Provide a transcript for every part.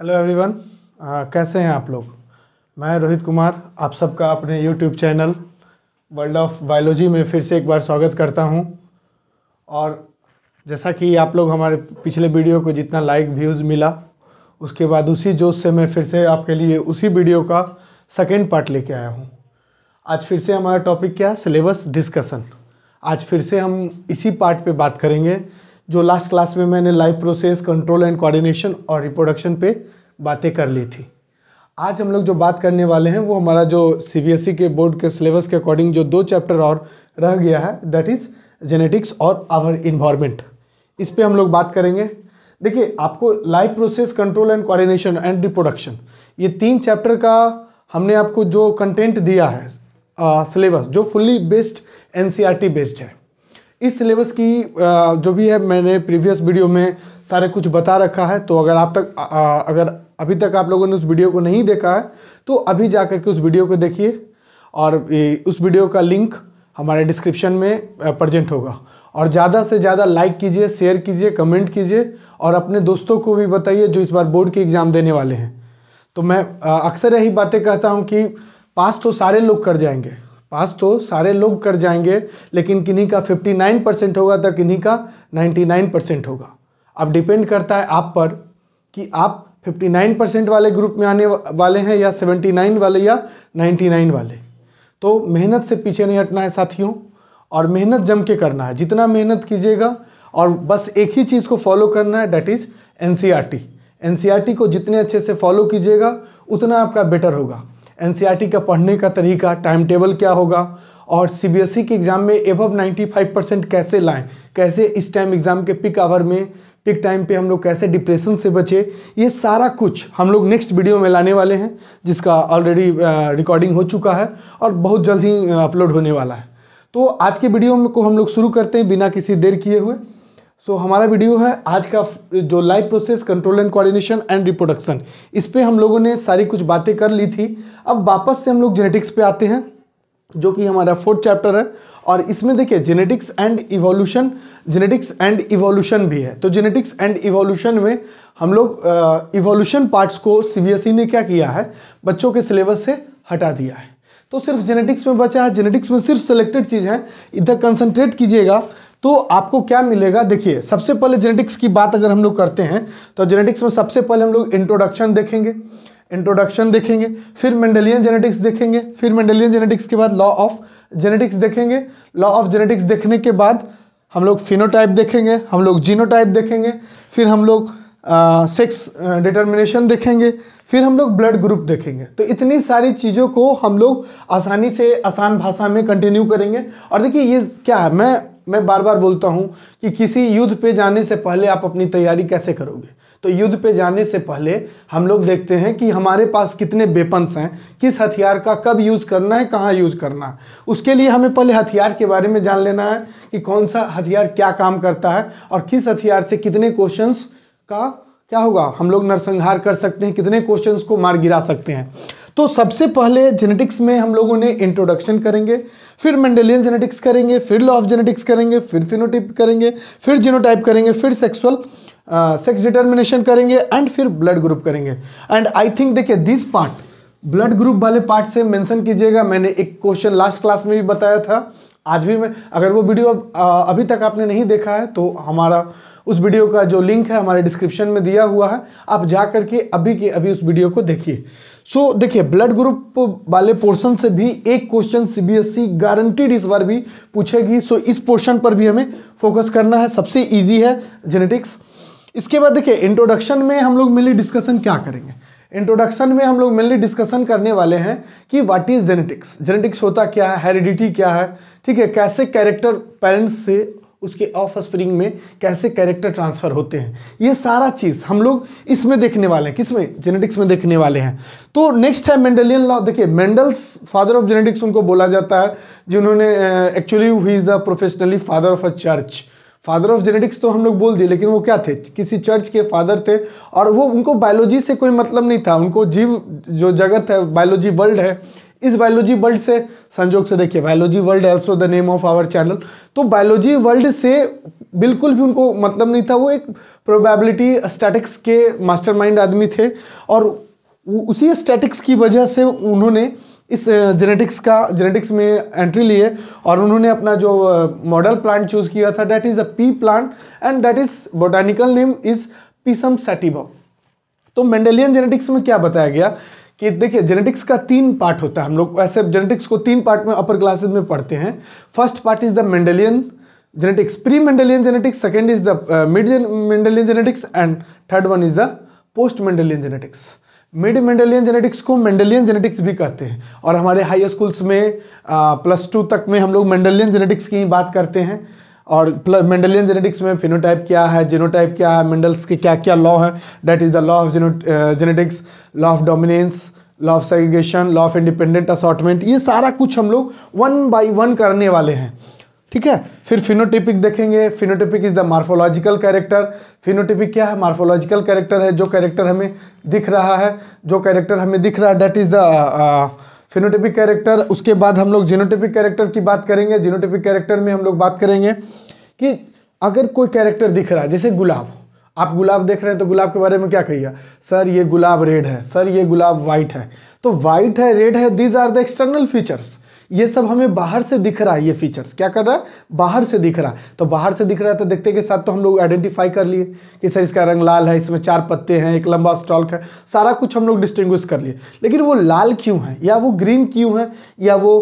hello everyone uh, कैसे हैं आप लोग मैं रोहित कुमार आप सबका अपने YouTube channel world of biology में फिर से एक बार स्वागत करता हूं और जैसा कि आप लोग हमारे पिछले वीडियो को जितना लाइक व्यूज़ मिला उसके बाद उसी जोश से मैं फिर से आपके लिए उसी वीडियो का सेकेंड पार्ट लेके आया हूँ आज फिर से हमारा टॉपिक क्या है सिलेबस डिस्कसन आज फिर से हम इसी पार्ट पर बात करेंगे जो लास्ट क्लास में मैंने life process control and coordination और रिप्रोडक्शन पे बातें कर ली थी आज हम लोग जो बात करने वाले हैं वो हमारा जो सी e के बोर्ड के सिलेबस के अकॉर्डिंग जो दो चैप्टर और रह गया है दैट इज़ जेनेटिक्स और आवर इन्वायरमेंट इस पर हम लोग बात करेंगे देखिए आपको life process control and coordination and reproduction ये तीन चैप्टर का हमने आपको जो कंटेंट दिया है सिलेबस जो फुल्ली बेस्ड एन बेस्ड है इस सिलेबस की जो भी है मैंने प्रीवियस वीडियो में सारे कुछ बता रखा है तो अगर आप तक अगर अभी तक आप लोगों ने उस वीडियो को नहीं देखा है तो अभी जा कर के उस वीडियो को देखिए और उस वीडियो का लिंक हमारे डिस्क्रिप्शन में प्रजेंट होगा और ज़्यादा से ज़्यादा लाइक कीजिए शेयर कीजिए कमेंट कीजिए और अपने दोस्तों को भी बताइए जो इस बार बोर्ड के एग्ज़ाम देने वाले हैं तो मैं अक्सर यही बातें कहता हूँ कि पास तो सारे लोग कर जाएंगे पास तो सारे लोग कर जाएंगे लेकिन किन्हीं का 59 परसेंट होगा तो किन्हीं का 99 परसेंट होगा अब डिपेंड करता है आप पर कि आप 59 परसेंट वाले ग्रुप में आने वाले हैं या 79 वाले या 99 वाले तो मेहनत से पीछे नहीं हटना है साथियों और मेहनत जम के करना है जितना मेहनत कीजिएगा और बस एक ही चीज़ को फॉलो करना है डैट इज़ एन सी को जितने अच्छे से फॉलो कीजिएगा उतना आपका बेटर होगा एन e का पढ़ने का तरीका टाइम टेबल क्या होगा और ई के एग्ज़ाम में एबव 95 परसेंट कैसे लाएं कैसे इस टाइम एग्ज़ाम के पिक आवर में पिक टाइम पे हम लोग कैसे डिप्रेशन से बचे ये सारा कुछ हम लोग नेक्स्ट वीडियो में लाने वाले हैं जिसका ऑलरेडी रिकॉर्डिंग हो चुका है और बहुत जल्द ही अपलोड होने वाला है तो आज के वीडियो में को हम लोग शुरू करते हैं बिना किसी देर किए हुए सो so, हमारा वीडियो है आज का जो life process control and coordination and reproduction इस पर हम लोगों ने सारी कुछ बातें कर ली थी अब वापस से हम लोग जेनेटिक्स पे आते हैं जो कि हमारा फोर्थ चैप्टर है और इसमें देखिए genetics and evolution genetics and evolution भी है तो जेनेटिक्स एंड इवोल्यूशन में हम लोग इवोल्यूशन पार्ट्स को सी e ने क्या किया है बच्चों के सिलेबस से हटा दिया है तो सिर्फ जेनेटिक्स में बचा है जेनेटिक्स में सिर्फ सेलेक्टेड चीज़ है इधर कंसनट्रेट कीजिएगा तो आपको क्या मिलेगा देखिए सबसे पहले जेनेटिक्स की बात अगर हम लोग करते हैं तो जेनेटिक्स में सबसे पहले हम लोग इंट्रोडक्शन देखेंगे इंट्रोडक्शन देखेंगे फिर मेंडेलियन जेनेटिक्स देखेंगे फिर मेंडेलियन जेनेटिक्स के बाद लॉ ऑफ जेनेटिक्स देखेंगे लॉ ऑफ जेनेटिक्स देखने के बाद हम लोग फिनोटाइप देखेंगे हम लोग जीनोटाइप देखेंगे फिर हम लोग सेक्स डिटर्मिनेशन देखेंगे फिर हम लोग ब्लड ग्रुप देखेंगे तो इतनी सारी चीज़ों को हम लोग आसानी से आसान भाषा में कंटिन्यू करेंगे और देखिए ये क्या है मैं मैं बार बार बोलता हूँ कि किसी युद्ध पे जाने से पहले आप अपनी तैयारी कैसे करोगे तो युद्ध पे जाने से पहले हम लोग देखते हैं कि हमारे पास कितने वेपन्स हैं किस हथियार का कब यूज़ करना है कहाँ यूज़ करना है उसके लिए हमें पहले हथियार के बारे में जान लेना है कि कौन सा हथियार क्या काम करता है और किस हथियार से कितने क्वेश्चन का क्या होगा हम लोग नरसंहार कर सकते हैं कितने क्वेश्चन को मार गिरा सकते हैं तो सबसे पहले जेनेटिक्स में हम लोगों ने इंट्रोडक्शन करेंगे फिर मेंडेलियन जेनेटिक्स करेंगे फिर लॉ ऑफ जेनेटिक्स करेंगे फिर फिनोटिप करेंगे फिर जीनोटाइप करेंगे फिर सेक्सुअल सेक्स डिटर्मिनेशन करेंगे एंड फिर ब्लड ग्रुप करेंगे एंड आई थिंक देखिए दिस पार्ट ब्लड ग्रुप वाले पार्ट से मेंशन कीजिएगा मैंने एक क्वेश्चन लास्ट क्लास में भी बताया था आज भी मैं अगर वो वीडियो uh, अभी तक आपने नहीं देखा है तो हमारा उस वीडियो का जो लिंक है हमारे डिस्क्रिप्शन में दिया हुआ है आप जा करके अभी के अभी उस वीडियो को देखिए सो so, देखिए ब्लड ग्रुप वाले पोर्शन से भी एक क्वेश्चन सीबीएसई गारंटीड इस बार भी पूछेगी सो so, इस पोर्शन पर भी हमें फोकस करना है सबसे ईजी है जेनेटिक्स इसके बाद देखिए इंट्रोडक्शन में हम लोग मिली डिस्कशन क्या करेंगे इंट्रोडक्शन में हम लोग मेनली डिस्कशन करने वाले हैं कि व्हाट इज़ जेनेटिक्स जेनेटिक्स होता क्या है हेरिडिटी क्या है ठीक है कैसे कैरेक्टर पेरेंट्स से उसके ऑफ स्प्रिंग में कैसे कैरेक्टर ट्रांसफ़र होते हैं ये सारा चीज़ हम लोग इसमें देखने वाले हैं किसमें जेनेटिक्स में देखने वाले हैं तो नेक्स्ट है मेंडेलियन लॉ देखिए मेंडल्स फादर ऑफ जेनेटिक्स उनको बोला जाता है जिन्होंने actually who is the professionally father of a church father of genetics तो हम लोग बोल दिए लेकिन वो क्या थे किसी चर्च के फादर थे और वो उनको बायोलॉजी से कोई मतलब नहीं था उनको जीव जो जगत है बायोलॉजी वर्ल्ड है इस बायोलॉजी वर्ल्ड से संजोग से देखिए biology world also the name of our channel तो बायोलॉजी वर्ल्ड से बिल्कुल भी उनको मतलब नहीं था वो एक प्रोबेबिलिटी स्टैटिक्स के मास्टरमाइंड आदमी थे और उसी स्टैटिक्स की वजह से उन्होंने इस जेनेटिक्स का जेनेटिक्स में एंट्री लिए और उन्होंने अपना जो मॉडल प्लांट चूज़ किया था that is a pea plant and that is botanical name is pisum sativum तो मेंडेलियन जेनेटिक्स में क्या बताया गया कि देखिए जेनेटिक्स का तीन पार्ट होता है हम लोग ऐसे जेनेटिक्स को तीन पार्ट में अपर क्लासेज में पढ़ते हैं first part is the Mendelian genetics pre Mendelian genetics second is the mid Mendelian genetics and third one is the post Mendelian genetics mid Mendelian genetics को मेंडेलियन जेनेटिक्स भी कहते हैं और हमारे हाई स्कूल्स में प्लस uh, टू तक में हम लोग मेंडेलियन जेनेटिक्स की बात करते हैं और मेंडलियन जेनेटिक्स में फिनोटाइप क्या है जीनोटाइप क्या है मेंडल्स के क्या क्या लॉ हैं that is the law of genetics law of dominance law of segregation law of independent assortment ये सारा कुछ हम लोग वन बाई वन करने वाले हैं ठीक है फिर फिनोटिपिक देखेंगे phenotypic is the morphological character phenotypic क्या है मार्फोलॉजिकल कैरेक्टर है जो कैरेक्टर हमें दिख रहा है जो कैरेक्टर हमें दिख रहा है that is the phenotypic character उसके बाद हम लोग जीनोटिपिक कैरेक्टर की बात करेंगे जीनोटिपिक कैरेक्टर में हम लोग बात करेंगे कि अगर कोई कैरेक्टर दिख रहा है जैसे गुलाब आप गुलाब देख रहे हैं तो गुलाब के बारे में क्या कहिएगा सर ये गुलाब रेड है सर ये गुलाब वाइट है तो वाइट है रेड है these are the external features ये सब हमें बाहर से दिख रहा है ये फीचर्स क्या कर रहा है बाहर से दिख रहा है तो बाहर से दिख रहा है तो देखते के साथ तो हम लोग आइडेंटिफाई कर लिए कि सर इसका रंग लाल है इसमें चार पत्ते हैं एक लंबा स्टॉल है सारा कुछ हम लोग डिस्टिंग्विश कर लिए लेकिन वो लाल क्यों है या वो ग्रीन क्यों है या वो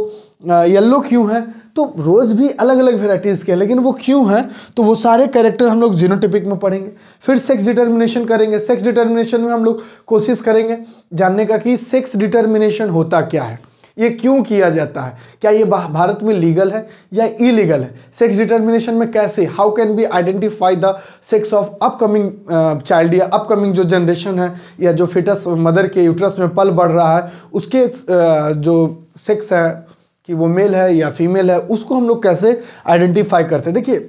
येल्लो क्यों है तो रोज़ भी अलग अलग वेराइटीज़ के हैं लेकिन वो क्यों हैं तो वो सारे कैरेक्टर हम लोग जीनोटिपिक में पढ़ेंगे फिर सेक्स डिटर्मिनेशन करेंगे सेक्स डिटर्मिनेशन में हम लोग कोशिश करेंगे जानने का कि सेक्स डिटर्मिनेशन होता क्या है ये क्यों किया जाता है क्या ये भारत में लीगल है या इलीगल है सेक्स डिटर्मिनेशन में कैसे how can be identify the sex of upcoming child या अपकमिंग जो जनरेशन है या जो फिटस मदर के यूट्रस में पल बढ़ रहा है उसके uh, जो सेक्स है कि वो मेल है या फीमेल है उसको हम लोग कैसे आइडेंटिफाई करते हैं देखिए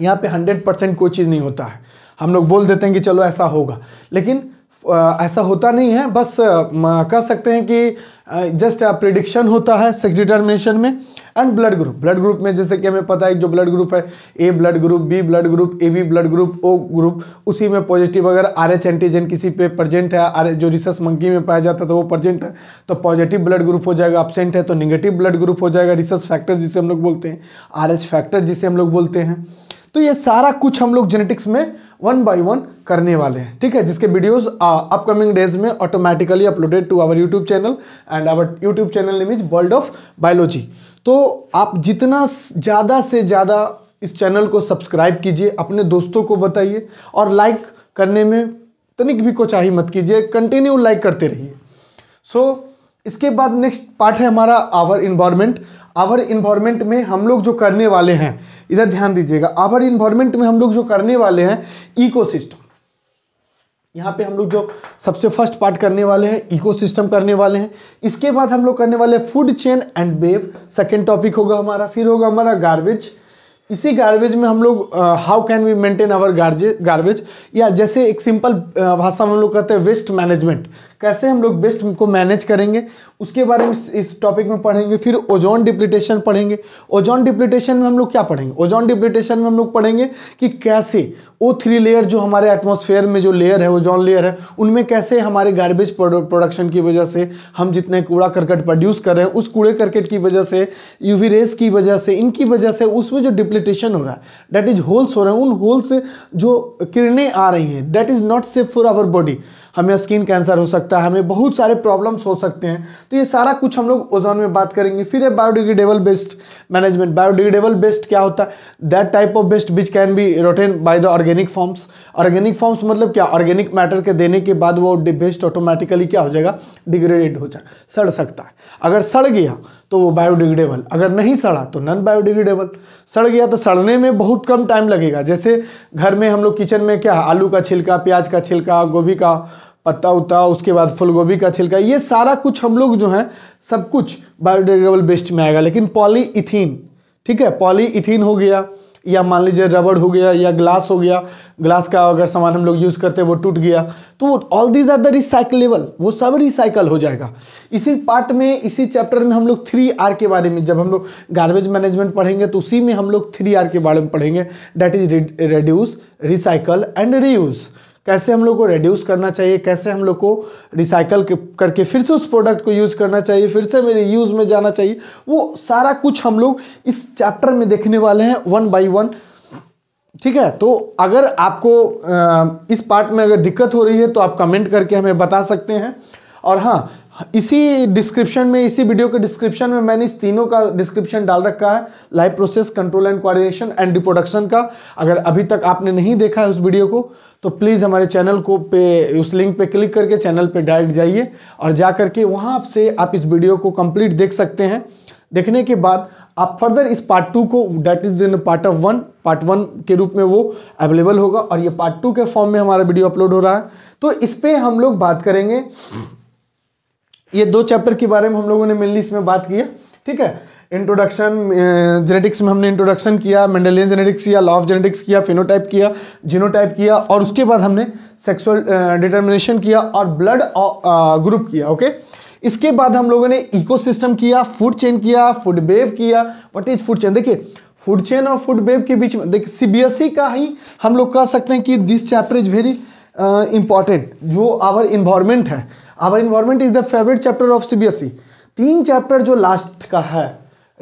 यहाँ पे हंड्रेड परसेंट कोई चीज़ नहीं होता है हम लोग बोल देते हैं कि चलो ऐसा होगा लेकिन आ, uh, ऐसा होता नहीं है बस uh, कह सकते हैं कि जस्ट प्रिडिक्शन होता है सेक्स डिटर्मिनेशन में and blood group blood group में जैसे कि हमें पता है जो ब्लड ग्रुप है A blood group B blood group A B blood group O group उसी में पॉजिटिव अगर आर एच एंटीजन किसी पे प्रजेंट है आर जो रिसर्स मंकी में पाया जाता था वो प्रजेंट है तो पॉजिटिव ब्लड ग्रुप हो जाएगा एबसेंट है तो निगेटिव ब्लड ग्रुप हो जाएगा रिसर्स फैक्टर जिसे हम लोग बोलते हैं आर एच फैक्टर जिसे हम लोग बोलते हैं तो ये सारा कुछ हम लोग जेनेटिक्स में वन बाय वन करने वाले हैं ठीक है जिसके वीडियोस अपकमिंग डेज में automatically uploaded to our YouTube channel and our YouTube channel name is world of biology तो आप जितना ज़्यादा से ज़्यादा इस चैनल को सब्सक्राइब कीजिए अपने दोस्तों को बताइए और लाइक करने में तनिक भी को चाहिए मत कीजिए कंटिन्यू लाइक करते रहिए सो so, इसके बाद नेक्स्ट पार्ट है हमारा आवर इन्वायरमेंट आवर इन्वायरमेंट में हम लोग जो करने वाले हैं इधर ध्यान दीजिएगा आवर इन्वायरमेंट में हम लोग जो करने वाले हैं इकोसिस्टम यहाँ पे हम लोग जो सबसे फर्स्ट पार्ट करने वाले हैं इकोसिस्टम करने वाले हैं इसके बाद हम लोग करने वाले food chain and web second topic होगा हमारा फिर होगा हमारा गार्बेज इसी गार्बेज में हम लोग how can we maintain our garbage या जैसे एक सिंपल भाषा में हम लोग कहते हैं वेस्ट मैनेजमेंट कैसे हम लोग बेस्ट को मैनेज करेंगे उसके बारे में इस टॉपिक में पढ़ेंगे फिर ओजोन डिप्लीटेशन पढ़ेंगे ओजोन डिप्लीटेशन में हम लोग क्या पढ़ेंगे ओजोन डिप्लीटेशन में हम लोग पढ़ेंगे कि कैसे ओ थ्री लेयर जो हमारे एटमोसफेयर में जो लेयर है ओजोन लेयर है उनमें कैसे हमारे गार्बेज प्रोडक्शन की वजह से हम जितने कूड़ा करकट प्रोड्यूस कर रहे हैं उस कूड़े करकट की वजह से यूवी रेस की वजह से इनकी वजह से उसमें जो डिप्लीटेशन हो रहा है डैट इज होल्स हो रहे हैं उन होल्स से जो किरणें आ रही हैं that is not safe for our body हमें स्किन कैंसर हो सकता है हमें बहुत सारे प्रॉब्लम्स हो सकते हैं तो ये सारा कुछ हम लोग ओजोन में बात करेंगे फिर है biodegradable waste management biodegradable waste क्या होता है that type of waste which can be rotten by the organic forms organic forms मतलब क्या ऑर्गेनिक मैटर के देने के बाद वो बेस्ट ऑटोमेटिकली क्या हो जाएगा डिग्रेडेड हो जाएगा सड़ सकता है अगर सड़ गया तो वो बायोडिग्रेडेबल अगर नहीं सड़ा तो नॉन बायोडिग्रेडेबल सड़ गया तो सड़ने में बहुत कम टाइम लगेगा जैसे घर में हम लोग किचन में क्या आलू का छिलका प्याज का छिलका गोभी का पत्ता उत्ता उसके बाद फूलगोभी का छिलका ये सारा कुछ हम लोग जो है सब कुछ बायोडिग्रेडेबल बेस्ट में आएगा लेकिन पॉलीइथीन ठीक है पॉलीइथीन हो गया या मान लीजिए रबड़ हो गया या ग्लास हो गया ग्लास का अगर सामान हम लोग यूज़ करते हैं वो टूट गया तो all these are the recyclable वो सब रिसाइकल हो जाएगा इसी पार्ट में इसी चैप्टर में हम लोग थ्री आर के बारे में जब हम लोग गार्बेज मैनेजमेंट पढ़ेंगे तो उसी में हम लोग थ्री आर के बारे में पढ़ेंगे that is reduce recycle and reuse कैसे हम लोग को रिड्यूस करना चाहिए कैसे हम लोग को रिसाइकल करके फिर से उस प्रोडक्ट को यूज़ करना चाहिए फिर से मेरे यूज़ में जाना चाहिए वो सारा कुछ हम लोग इस चैप्टर में देखने वाले हैं वन बाई वन ठीक है तो अगर आपको इस पार्ट में अगर दिक्कत हो रही है तो आप कमेंट करके हमें बता सकते हैं और हाँ इसी डिस्क्रिप्शन में इसी वीडियो के डिस्क्रिप्शन में मैंने इस तीनों का डिस्क्रिप्शन डाल रखा है life process control and coordination and reproduction का अगर अभी तक आपने नहीं देखा है उस वीडियो को तो प्लीज़ हमारे चैनल को पे उस लिंक पे क्लिक करके चैनल पे डायरेक्ट जाइए और जा करके वहाँ से आप इस वीडियो को कंप्लीट देख सकते हैं देखने के बाद आप फर्दर इस पार्ट टू को डेट इज दिन part of one part one के रूप में वो अवेलेबल होगा और ये पार्ट टू के फॉर्म में हमारा वीडियो अपलोड हो रहा है तो इस पर हम लोग बात करेंगे ये दो चैप्टर के बारे में हम लोगों ने मेनली इसमें बात किया ठीक है इंट्रोडक्शन जेनेटिक्स में हमने इंट्रोडक्शन किया मेंडेलियन जेनेटिक्स किया लॉ ऑफ जेनेटिक्स किया फिनोटाइप किया जीनोटाइप किया और उसके बाद हमने सेक्सुअल डिटर्मिनेशन किया और ब्लड ग्रुप किया ओके इसके बाद हम लोगों ने इकोसिस्टम किया फूड चेन किया फूड बेव किया व्हाट इज फूड चेन देखिए फूड चेन और फूड बेव के बीच में देखिए सीबीएसई का ही हम लोग कह सकते हैं कि this chapter is very important जो आवर इन्वायरमेंट है our environment is the favourite chapter of CBSE तीन चैप्टर जो लास्ट का है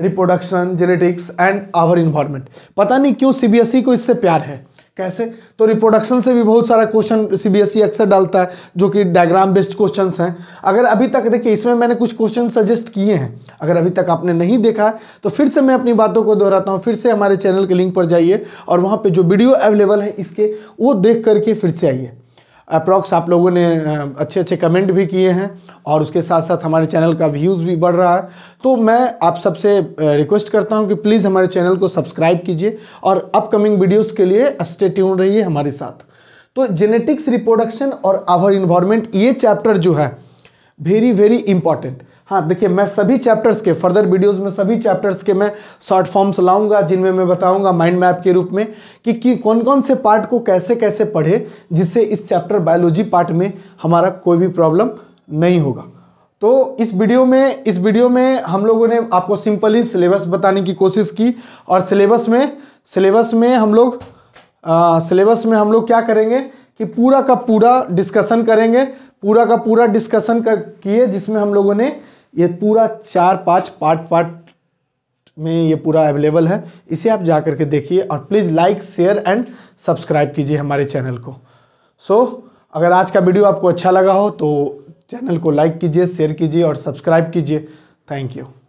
reproduction genetics and our environment पता नहीं क्यों सीबीएसई e को इससे प्यार है कैसे तो रिप्रोडक्शन से भी बहुत सारा क्वेश्चन सीबीएसई e अक्सर डालता है जो कि डायग्राम बेस्ड क्वेश्चन हैं अगर अभी तक देखिए इसमें मैंने कुछ क्वेश्चन सजेस्ट किए हैं अगर अभी तक आपने नहीं देखा है तो फिर से मैं अपनी बातों को दोहराता हूँ फिर से हमारे चैनल के लिंक पर जाइए और वहाँ पर जो वीडियो अवेलेबल है इसके वो देख करके फिर से आइए अप्रॉक्स आप लोगों ने अच्छे अच्छे कमेंट भी किए हैं और उसके साथ साथ हमारे चैनल का व्यूज़ भी बढ़ रहा है तो मैं आप सबसे रिक्वेस्ट करता हूं कि प्लीज़ हमारे चैनल को सब्सक्राइब कीजिए और अपकमिंग वीडियोस के लिए अस्टेट्यून रहिए हमारे साथ तो जेनेटिक्स रिप्रोडक्शन और आवर इन्वायरमेंट ये चैप्टर जो है वेरी वेरी इंपॉर्टेंट हाँ देखिए मैं सभी चैप्टर्स के फर्दर वीडियोस में सभी चैप्टर्स के मैं शॉर्ट फॉर्म्स लाऊंगा जिनमें मैं बताऊंगा माइंड मैप के रूप में कि, कि कौन कौन से पार्ट को कैसे कैसे पढ़े जिससे इस चैप्टर बायोलॉजी पार्ट में हमारा कोई भी प्रॉब्लम नहीं होगा तो इस वीडियो में इस वीडियो में हम लोगों ने आपको सिंपली सिलेबस बताने की कोशिश की और सिलेबस में सिलेबस में हम लोग सिलेबस में हम लोग क्या करेंगे कि पूरा का पूरा डिस्कशन करेंगे पूरा का पूरा डिस्कशन कर किए जिसमें हम लोगों ने ये पूरा चार पांच पार्ट पार्ट में ये पूरा अवेलेबल है इसे आप जा करके देखिए और please like share and subscribe कीजिए हमारे चैनल को सो so, अगर आज का वीडियो आपको अच्छा लगा हो तो चैनल को लाइक कीजिए शेयर कीजिए और सब्सक्राइब कीजिए थैंक यू